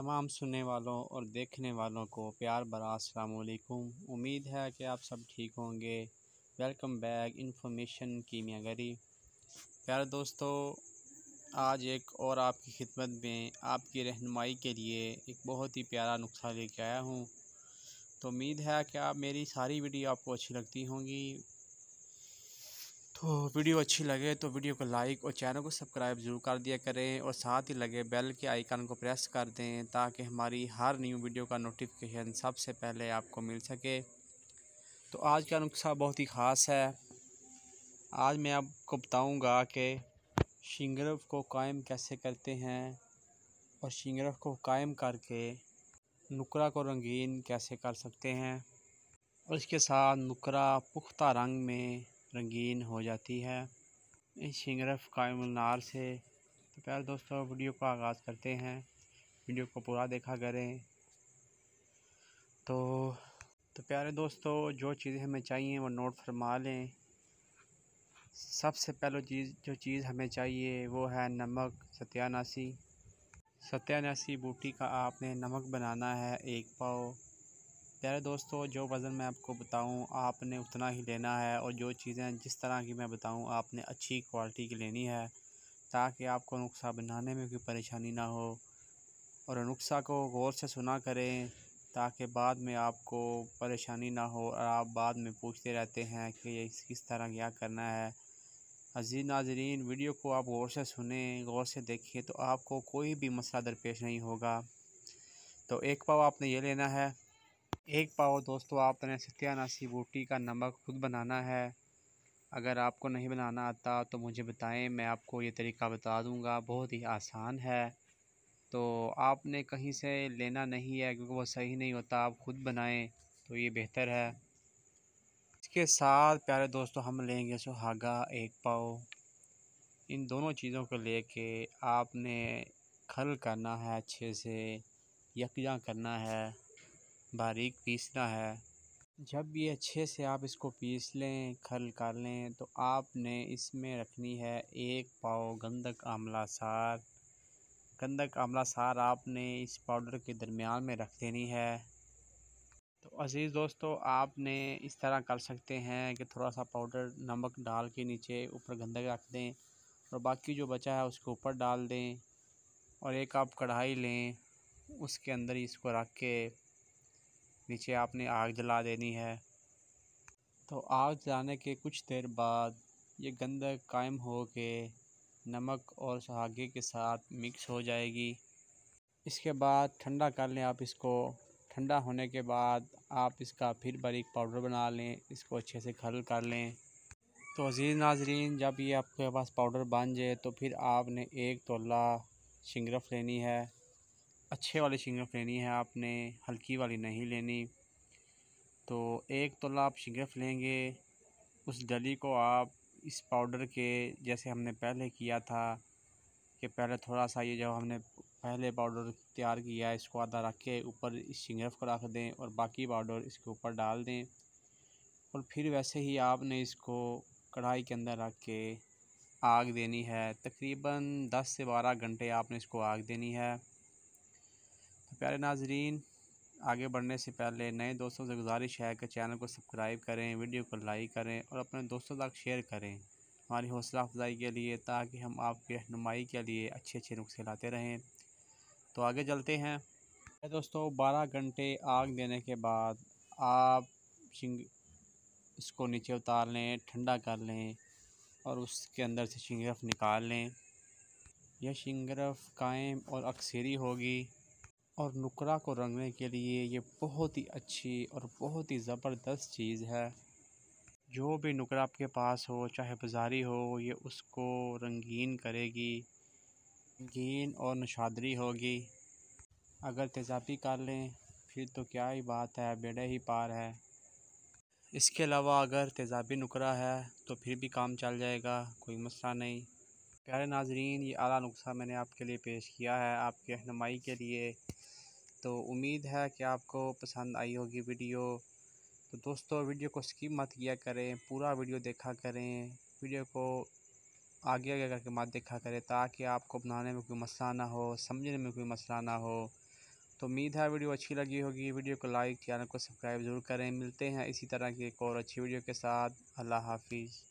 तमाम सुनने वालों और देखने वालों को प्यार भरा असलकुम उम्मीद है कि आप सब ठीक होंगे वेलकम बैक इन्फॉर्मेशन कीमियागरी प्यारे दोस्तों आज एक और आपकी खिदमत में आपकी रहनमाई के लिए एक बहुत ही प्यारा नुस्खा लेके आया हूँ तो उम्मीद है कि आप मेरी सारी वीडियो आपको अच्छी लगती होंगी तो वीडियो अच्छी लगे तो वीडियो को लाइक और चैनल को सब्सक्राइब ज़रूर कर दिया करें और साथ ही लगे बेल के आइकन को प्रेस कर दें ताकि हमारी हर न्यू वीडियो का नोटिफिकेशन सबसे पहले आपको मिल सके तो आज का नुस्खा बहुत ही ख़ास है आज मैं आपको बताऊंगा कि शिंगरफ को कायम कैसे करते हैं और शिंगरफ को कायम करके नुकरा को रंगीन कैसे कर सकते हैं और इसके साथ नुकरा पुख्ता रंग में रंगीन हो जाती है इस शिंगरफ कायमार से तो प्यार दोस्तों वीडियो का आगाज़ करते हैं वीडियो को पूरा देखा करें तो तो प्यारे दोस्तों जो चीज़ें हमें चाहिए वो नोट फरमा लें सबसे पहले चीज़ जो चीज़ हमें चाहिए वो है नमक सत्यानाशी सत्यानासी बूटी का आपने नमक बनाना है एक पाव प्यारे दोस्तों जो वज़न मैं आपको बताऊं आपने उतना ही लेना है और जो चीज़ें जिस तरह की मैं बताऊं आपने अच्छी क्वालिटी की लेनी है ताकि आपको नुस्खा बनाने में कोई परेशानी ना हो और नुस्खा को गौर से सुना करें ताकि बाद में आपको परेशानी ना हो और आप बाद में पूछते रहते हैं कि ये किस तरह क्या करना है अजीज़ नाजरीन वीडियो को आप गौर से सुने गौर से देखिए तो आपको कोई भी मसला दरपेश नहीं होगा तो एक पाव आपने ये लेना है एक पाव दोस्तों आपने सत्यानाशी बोटी का नमक खुद बनाना है अगर आपको नहीं बनाना आता तो मुझे बताएं मैं आपको ये तरीका बता दूंगा बहुत ही आसान है तो आपने कहीं से लेना नहीं है क्योंकि वो सही नहीं होता आप खुद बनाएं तो ये बेहतर है इसके साथ प्यारे दोस्तों हम लेंगे सुहागा एक पाव इन दोनों चीज़ों को लेके आपने खल करना है अच्छे से यकजा करना है बारीक पीसना है जब ये अच्छे से आप इसको पीस लें खल कर लें तो आपने इसमें रखनी है एक पाव गंदक आमला सार गंदक आमला सार आपने इस पाउडर के दरमियान में रख देनी है तो अज़ीज़ दोस्तों आपने इस तरह कर सकते हैं कि थोड़ा सा पाउडर नमक डाल के नीचे ऊपर गंदक रख दें और बाकी जो बचा है उसके ऊपर डाल दें और एक आप कढ़ाई लें उसके अंदर इसको रख के नीचे आपने आग जला देनी है तो आग जलाने के कुछ देर बाद ये गंदक कायम हो के नमक और सुहागे के साथ मिक्स हो जाएगी इसके बाद ठंडा कर लें आप इसको ठंडा होने के बाद आप इसका फिर बारीक पाउडर बना लें इसको अच्छे से खल कर लें तो अजीज़ नाजरीन जब ये आपके पास पाउडर बन जाए तो फिर आपने एक तोला शिंगरफ लेनी है अच्छे वाली शिंगरफ लेनी है आपने हल्की वाली नहीं लेनी तो एक तोला आप शिंगरफ लेंगे उस डली को आप इस पाउडर के जैसे हमने पहले किया था कि पहले थोड़ा सा ये जब हमने पहले पाउडर तैयार किया इसको आधा रख के ऊपर इस शिंगरफ को रख दें और बाकी पाउडर इसके ऊपर डाल दें और फिर वैसे ही आपने इसको कढ़ाई के अंदर रख के आग देनी है तकरीबन 10 से 12 घंटे आपने इसको आग देनी है प्यारे नाजरीन आगे बढ़ने से पहले नए दोस्तों से गुजारिश है कि चैनल को सब्सक्राइब करें वीडियो को लाइक करें और अपने दोस्तों तक शेयर करें हमारी हौसला अफजाई के लिए ताकि हम आपकी रहनुमाई के लिए अच्छे अच्छे नुस्खे लाते रहें तो आगे चलते हैं दोस्तों 12 घंटे आग देने के बाद आप शिंग इसको नीचे उतार लें ठंडा कर लें और उसके अंदर से शिंगरफ निकाल लें यह शिंगरफ कायम और अक्सरी होगी और नुकरा को रंगने के लिए ये बहुत ही अच्छी और बहुत ही ज़बरदस्त चीज़ है जो भी नुकरा आपके पास हो चाहे बाजारी हो ये उसको रंगीन करेगी रंगीन और नशादरी होगी अगर तेजाबी कर लें फिर तो क्या ही बात है बेड़े ही पार है इसके अलावा अगर तेजाबी नुकरा है तो फिर भी काम चल जाएगा कोई मसला नहीं प्यारे नाजरीन ये आला नुस्खा मैंने आपके लिए पेश किया है आपकी रहनमाई के लिए तो उम्मीद है कि आपको पसंद आई होगी वीडियो तो दोस्तों वीडियो को स्किप मत किया करें पूरा वीडियो देखा करें वीडियो को आगे आगे करके मत देखा करें ताकि आपको बनाने में कोई मसला ना हो समझने में कोई मसला ना हो तो उम्मीद है वीडियो अच्छी लगी होगी वीडियो को लाइक चैनल को सब्सक्राइब ज़रूर करें मिलते हैं इसी तरह की एक और अच्छी वीडियो के साथ अल्लाह हाफिज़